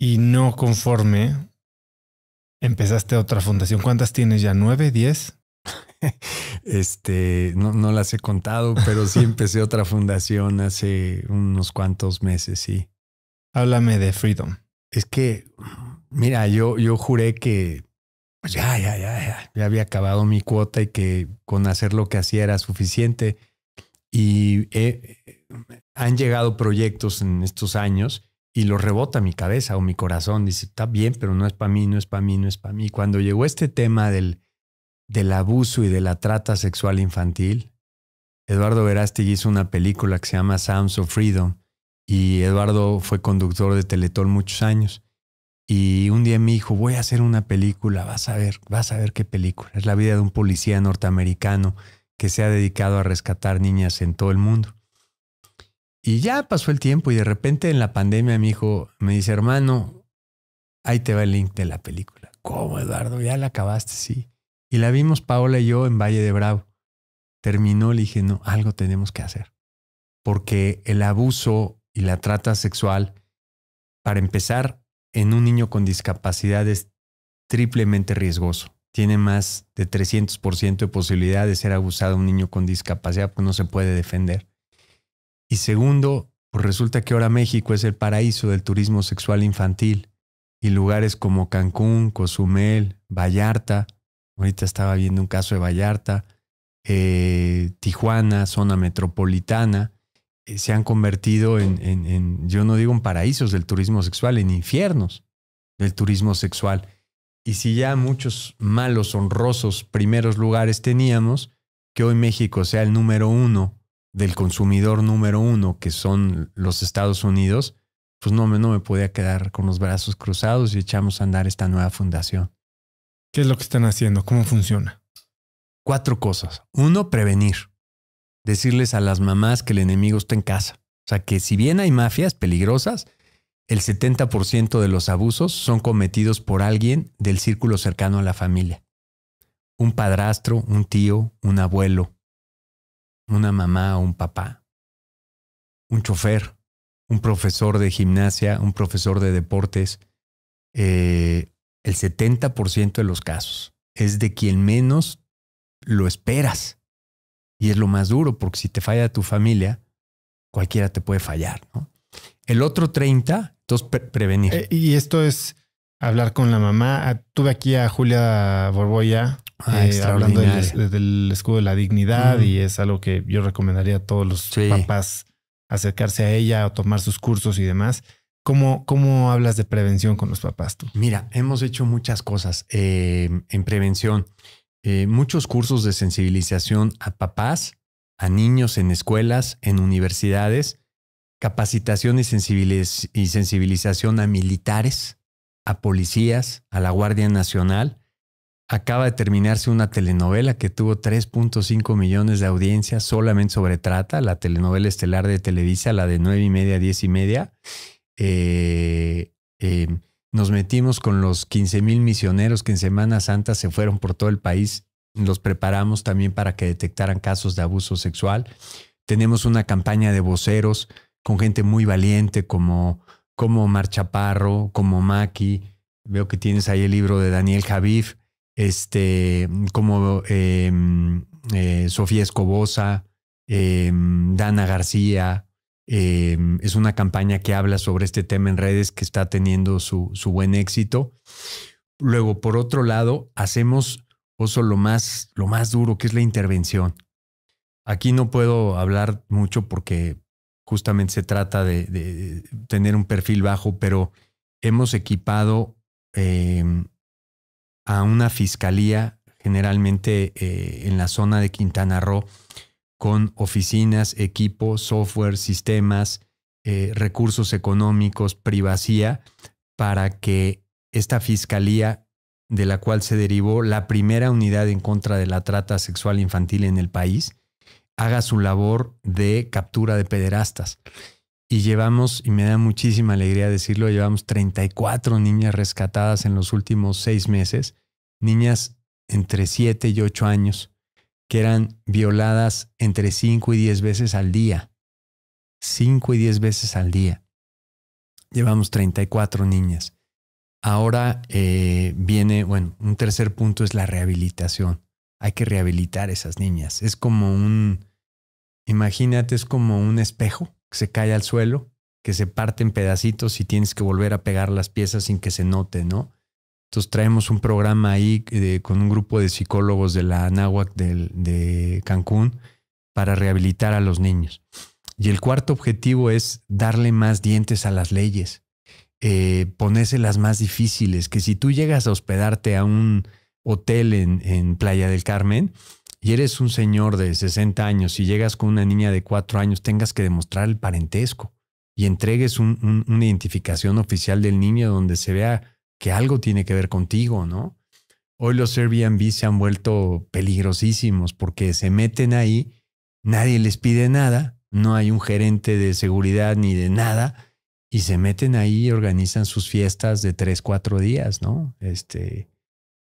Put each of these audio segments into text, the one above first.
y no conforme, empezaste otra fundación. ¿Cuántas tienes ya? ¿Nueve? ¿Diez? Este, no, las he contado, pero sí empecé otra fundación hace unos cuantos meses, sí. Háblame de Freedom. Es que, mira, yo, yo juré que pues ya, ya, ya, ya, ya había acabado mi cuota y que con hacer lo que hacía era suficiente. Y han llegado proyectos en estos años y lo rebota mi cabeza o mi corazón. Dice, está bien, pero no es para mí, no es para mí, no es para mí. Cuando llegó este tema del, del abuso y de la trata sexual infantil, Eduardo Verástegui hizo una película que se llama Sounds of Freedom y Eduardo fue conductor de Teletón muchos años. Y un día me dijo, voy a hacer una película, vas a ver, vas a ver qué película. Es la vida de un policía norteamericano que se ha dedicado a rescatar niñas en todo el mundo. Y ya pasó el tiempo y de repente en la pandemia mi hijo me dice, hermano, ahí te va el link de la película. ¿Cómo, Eduardo? Ya la acabaste, sí. Y la vimos Paola y yo en Valle de Bravo. Terminó, le dije, no, algo tenemos que hacer. Porque el abuso y la trata sexual, para empezar, en un niño con discapacidad es triplemente riesgoso. Tiene más de 300% de posibilidad de ser abusado un niño con discapacidad porque no se puede defender. Y segundo, pues resulta que ahora México es el paraíso del turismo sexual infantil y lugares como Cancún, Cozumel, Vallarta, ahorita estaba viendo un caso de Vallarta, eh, Tijuana, zona metropolitana, eh, se han convertido en, en, yo no digo en paraísos del turismo sexual, en infiernos del turismo sexual. Y si ya muchos malos, honrosos primeros lugares teníamos, que hoy México sea el número uno del consumidor número uno, que son los Estados Unidos, pues no, me podía quedar con los brazos cruzados y echamos a andar esta nueva fundación. ¿Qué es lo que están haciendo? ¿Cómo funciona? Cuatro cosas. Uno, prevenir. Decirles a las mamás que el enemigo está en casa. O sea, que si bien hay mafias peligrosas, el 70% de los abusos son cometidos por alguien del círculo cercano a la familia. Un padrastro, un tío, un abuelo, una mamá o un papá, un chofer, un profesor de gimnasia, un profesor de deportes. Eh, el 70% de los casos es de quien menos lo esperas. Y es lo más duro, porque si te falla tu familia, cualquiera te puede fallar. El otro 30, entonces prevenir. Eh, y esto es hablar con la mamá. Ah, tuve aquí a Julia Borboya Ah, eh, hablando del, escudo de la dignidad y es algo que yo recomendaría a todos los papás acercarse a ella o tomar sus cursos y demás. ¿Cómo, hablas de prevención con los papás Mira, hemos hecho muchas cosas em, en prevención. Eh, muchos cursos de sensibilización a papás, a niños en escuelas, en universidades, capacitación y sensibilización a militares, a policías, a la Guardia Nacional Acaba de terminarse una telenovela que tuvo 3.5 millones de audiencias solamente sobre trata, la telenovela estelar de Televisa, la de 9 y media 10 y media. Eh, eh, nos metimos con los 15 mil misioneros que en Semana Santa se fueron por todo el país. Los preparamos también para que detectaran casos de abuso sexual. Tenemos una campaña de voceros con gente muy valiente como, como Mar Chaparro, como Maki. Veo que tienes ahí el libro de Daniel Javif este, como em, eh, Sofía Escobosa, em, Dana García. Em, es una campaña que habla sobre este tema en redes que está teniendo su, su buen éxito. Luego, por otro lado, hacemos lo más, lo más duro, que es la intervención. Aquí no puedo hablar mucho porque justamente se trata de, tener un perfil bajo, pero hemos equipado a una fiscalía generalmente eh, en la zona de Quintana Roo con oficinas, equipo, software, sistemas, eh, recursos económicos, privacidad, para que esta fiscalía de la cual se derivó la primera unidad en contra de la trata sexual infantil en el país, haga su labor de captura de pederastas. Y llevamos, y me da muchísima alegría decirlo, llevamos 34 niñas rescatadas en los últimos seis meses niñas entre 7 y 8 años que eran violadas entre 5 y 10 veces al día. 5 y 10 veces al día. Llevamos 34 niñas. Ahora eh, viene, bueno, un tercer punto es la rehabilitación. Hay que rehabilitar esas niñas. Es como un, imagínate, es como un espejo que se cae al suelo, que se parte en pedacitos y tienes que volver a pegar las piezas sin que se note, ¿no? Entonces traemos un programa ahí eh, con un grupo de psicólogos de la Anáhuac de, Cancún para rehabilitar a los niños. Y el cuarto objetivo es darle más dientes a las leyes, eh, las más difíciles, que si tú llegas a hospedarte a un hotel en, Playa del Carmen y eres un señor de 60 años y llegas con una niña de 4 años, tengas que demostrar el parentesco y entregues una identificación oficial del niño donde se vea que algo tiene que ver contigo, ¿no? Hoy los Airbnb se han vuelto peligrosísimos porque se meten ahí, nadie les pide nada, no hay un gerente de seguridad ni de nada, y se meten ahí y organizan sus fiestas de tres, cuatro días, ¿no? Este,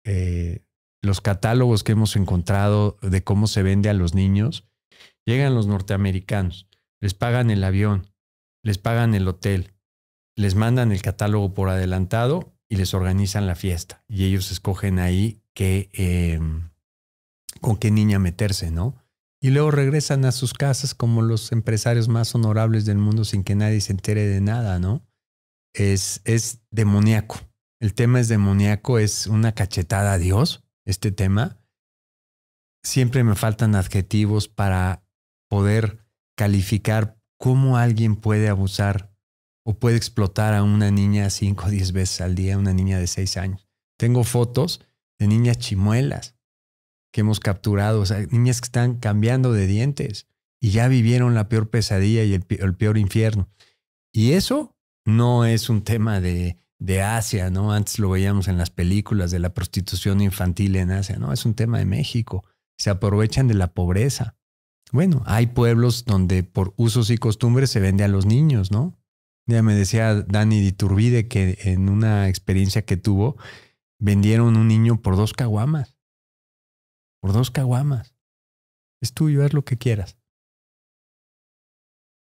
eh, los catálogos que hemos encontrado de cómo se vende a los niños, llegan los norteamericanos, les pagan el avión, les pagan el hotel, les mandan el catálogo por adelantado y les organizan la fiesta y ellos escogen ahí em, con qué niña meterse, ¿no? Y luego regresan a sus casas como los empresarios más honorables del mundo sin que nadie se entere de nada, ¿no? Es, es demoníaco. El tema es demoníaco, es una cachetada a Dios, este tema. Siempre me faltan adjetivos para poder calificar cómo alguien puede abusar o puede explotar a una niña cinco o diez veces al día, una niña de seis años. Tengo fotos de niñas chimuelas que hemos capturado, o sea, niñas que están cambiando de dientes y ya vivieron la peor pesadilla y el, peor infierno. Y eso no es un tema de, Asia, ¿no? Antes lo veíamos en las películas de la prostitución infantil en Asia, ¿no? Es un tema de México. Se aprovechan de la pobreza. Bueno, hay pueblos donde por usos y costumbres se vende a los niños, ¿no? Ya me decía Dani Diturbide que en una experiencia que tuvo, vendieron un niño por dos caguamas. Por dos caguamas. Es tuyo, es lo que quieras.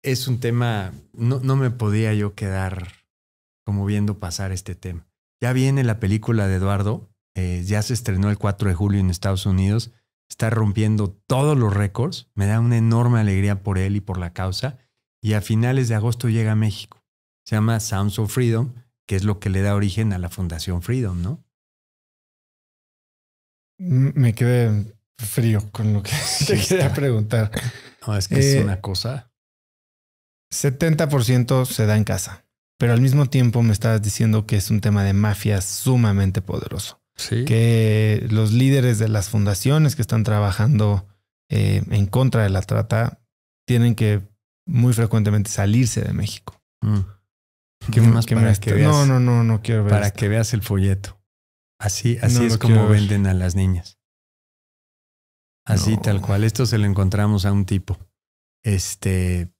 Es un tema, no, me podía yo quedar como viendo pasar este tema. Ya viene la película de Eduardo, eh, ya se estrenó el 4 de julio en Estados Unidos, está rompiendo todos los récords, me da una enorme alegría por él y por la causa, y a finales de agosto llega a México se llama Sounds of Freedom, que es lo que le da origen a la Fundación Freedom, ¿no? Me quedé frío con lo que se te quería preguntar. No, es que es eh, una cosa. 70% se da en casa, pero al mismo tiempo me estabas diciendo que es un tema de mafia sumamente poderoso. Sí. Que los líderes de las fundaciones que están trabajando eh, en contra de la trata tienen que muy frecuentemente salirse de México. Mm. Este? no, no, no, no, quiero ver. Para que veas el folleto. Así, así es como venden a las niñas. Así tal cual. Esto se lo encontramos a un tipo. Este.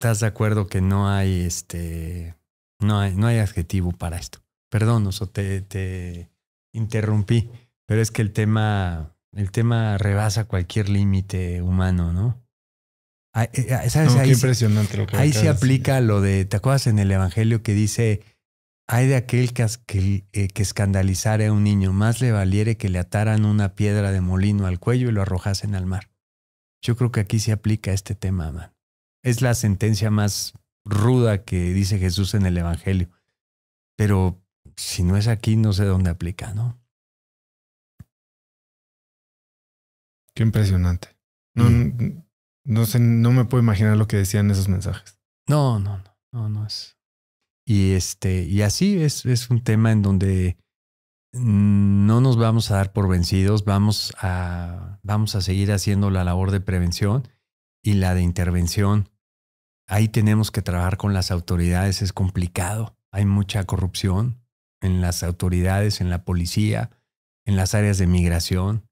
¿Estás de acuerdo que no hay este. No hay, no hay adjetivo para esto. Perdón, o te, te interrumpí, pero es que el tema, el tema rebasa cualquier límite humano, ¿no? Ahí, eh, ah, ahí se aplica lo de, ¿te acuerdas en el Evangelio que dice, hay de aquel que, que, eh, a un niño, más le valiere que le ataran una piedra de molino al cuello y lo arrojasen al mar? Yo creo que aquí se aplica este tema, man. Es la sentencia más ruda que dice Jesús en el Evangelio. Pero si no es aquí, no sé dónde aplica, ¿no? Qué impresionante. No, mm. No sé, no me puedo imaginar lo que decían esos mensajes. No, no, no, no, es. Y este, y así es, es un tema en donde no nos vamos a dar por vencidos, vamos a, vamos a seguir haciendo la labor de prevención y la de intervención. Ahí tenemos que trabajar con las autoridades, es complicado, hay mucha corrupción en las autoridades, en la policía, en las áreas de migración,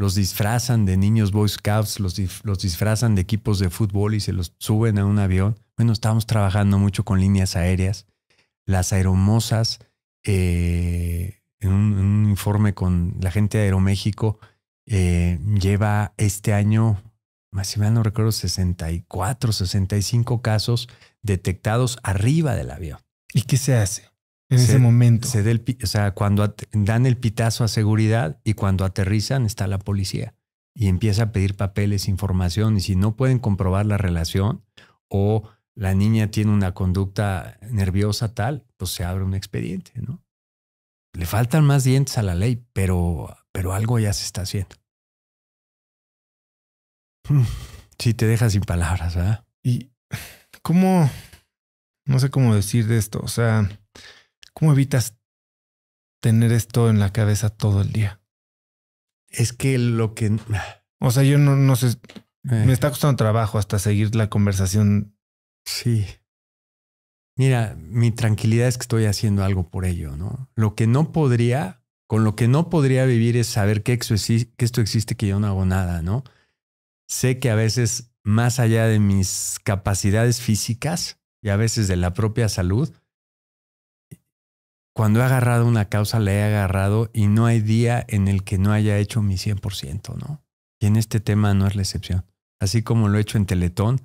los disfrazan de niños Boy Scouts, los, disfrazan de equipos de fútbol y se los suben a un avión. Bueno, estamos trabajando mucho con líneas aéreas. Las aeromosas, eh, en, un, informe con la gente de Aeroméxico, eh, lleva este año, más si mal no recuerdo, 64, 65 casos detectados arriba del avión. ¿Y qué se hace? en ese momento. Se o sea, cuando dan el pitazo a seguridad y cuando aterrizan está la policía y empieza a pedir papeles, información y si no pueden comprobar la relación o la niña tiene una conducta nerviosa tal, pues se abre un expediente, ¿no? Le faltan más dientes a la ley, pero, pero algo ya se está haciendo. Sí, te deja sin palabras, ¿verdad? Y cómo, no sé cómo decir de esto, o sea, ¿Cómo evitas tener esto en la cabeza todo el día? Es que lo que... O sea, yo no, sé, eh. me está costando trabajo hasta seguir la conversación. Sí. Mira, mi tranquilidad es que estoy haciendo algo por ello, ¿no? Lo que no podría, con lo que no podría vivir es saber que que esto existe, que yo no hago nada, ¿no? Sé que a veces, más allá de mis capacidades físicas y a veces de la propia salud, cuando he agarrado una causa, la he agarrado y no hay día en el que no haya hecho mi 100%, ¿no? Y en este tema no es la excepción. Así como lo he hecho en Teletón,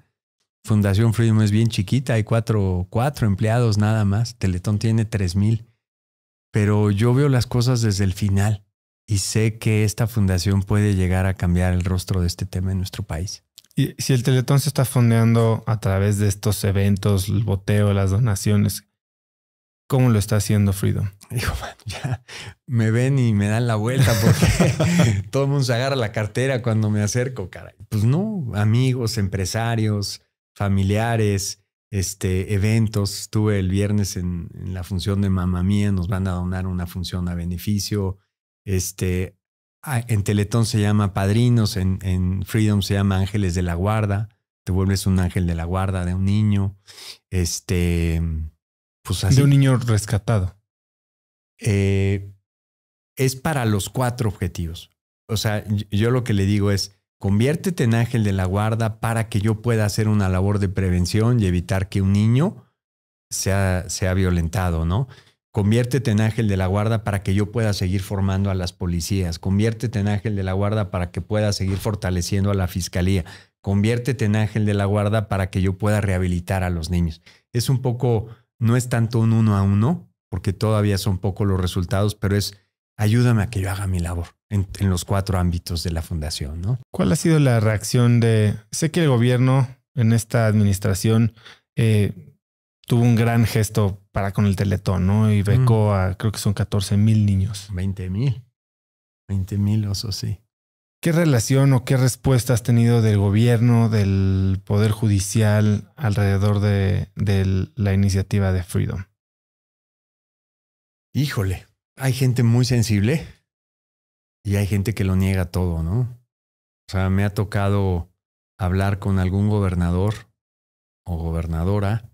Fundación Freedom es bien chiquita, hay cuatro, cuatro empleados nada más, Teletón tiene mil, pero yo veo las cosas desde el final y sé que esta fundación puede llegar a cambiar el rostro de este tema en nuestro país. Y si el Teletón se está fondeando a través de estos eventos, el boteo, las donaciones, ¿Cómo lo está haciendo Freedom? Digo, man, ya me ven y me dan la vuelta porque todo el mundo se agarra la cartera cuando me acerco, caray. Pues no, amigos, empresarios, familiares, este, eventos. Estuve el viernes en, la función de Mamá Mía, nos van a donar una función a beneficio. Este, en Teletón se llama Padrinos, en, en Freedom se llama Ángeles de la Guarda. Te vuelves un ángel de la guarda de un niño. Este pues, de un niño rescatado. Eh, es para los cuatro objetivos. O sea, yo lo que le digo es, conviértete en ángel de la guarda para que yo pueda hacer una labor de prevención y evitar que un niño sea, sea violentado, ¿no? Conviértete en ángel de la guarda para que yo pueda seguir formando a las policías. Conviértete en ángel de la guarda para que pueda seguir fortaleciendo a la fiscalía. Conviértete en ángel de la guarda para que yo pueda rehabilitar a los niños. Es un poco no es tanto un uno a uno, porque todavía son pocos los resultados, pero es ayúdame a que yo haga mi labor en, los cuatro ámbitos de la fundación, ¿no? ¿Cuál ha sido la reacción de, sé que el gobierno en esta administración eh, tuvo un gran gesto para con el Teletón, ¿no? Y becó mm. a, creo que son 14 mil niños. 20 mil. 20 mil eso sí. ¿Qué relación o qué respuesta has tenido del gobierno, del Poder Judicial alrededor de, la iniciativa de Freedom? Híjole, hay gente muy sensible y hay gente que lo niega todo, ¿no? O sea, me ha tocado hablar con algún gobernador o gobernadora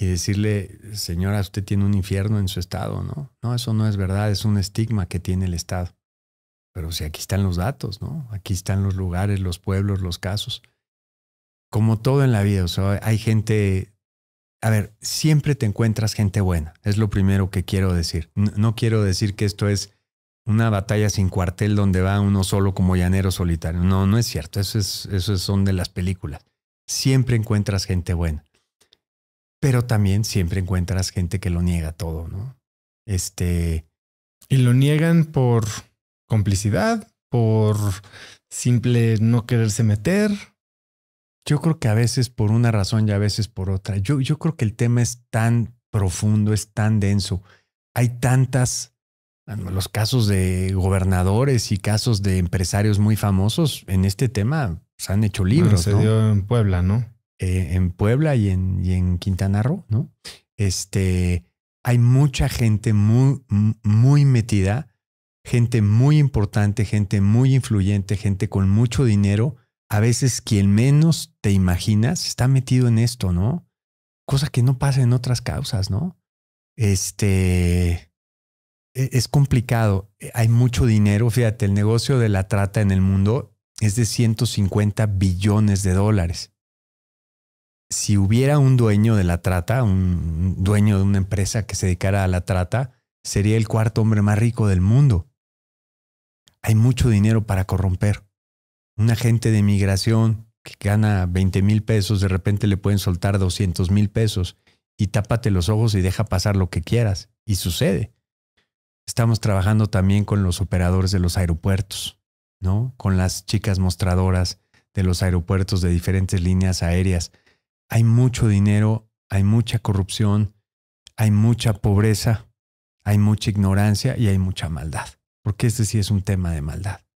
y decirle, señora, usted tiene un infierno en su estado, ¿no? No, eso no es verdad, es un estigma que tiene el estado. Pero si aquí están los datos, ¿no? Aquí están los lugares, los pueblos, los casos. Como todo en la vida, o sea, hay gente... A ver, siempre te encuentras gente buena, es lo primero que quiero decir. No, quiero decir que esto es una batalla sin cuartel donde va uno solo como llanero solitario. No, no es cierto, eso, es, eso son de las películas. Siempre encuentras gente buena, pero también siempre encuentras gente que lo niega todo, ¿no? Este... Y lo niegan por complicidad, por simple no quererse meter. Yo creo que a veces por una razón y a veces por otra. Yo, yo creo que el tema es tan profundo, es tan denso. Hay tantas, los casos de gobernadores y casos de empresarios muy famosos en este tema se pues, han hecho libros. se en Puebla, ¿no? Eh, en Puebla y en, y en Quintana Roo, ¿no? Este, hay mucha gente muy, muy metida gente muy importante, gente muy influyente, gente con mucho dinero, a veces quien menos te imaginas está metido en esto, ¿no? Cosa que no pasa en otras causas, ¿no? Este e, es complicado. E, hay mucho dinero. Fíjate, el negocio de la trata en el mundo es de 150 billones de dólares. Si hubiera un dueño de la trata, un dueño de una empresa que se dedicara a la trata, sería el cuarto hombre más rico del mundo hay mucho dinero para corromper. Un agente de migración que gana 20 mil pesos, de repente le pueden soltar 200 mil pesos y tápate los ojos y deja pasar lo que quieras. Y sucede. Estamos trabajando también con los operadores de los aeropuertos, ¿no? Con las chicas mostradoras de los aeropuertos de diferentes líneas aéreas. Hay mucho dinero, hay mucha corrupción, hay mucha pobreza, hay mucha ignorancia y hay mucha maldad porque este sí es un tema de maldad.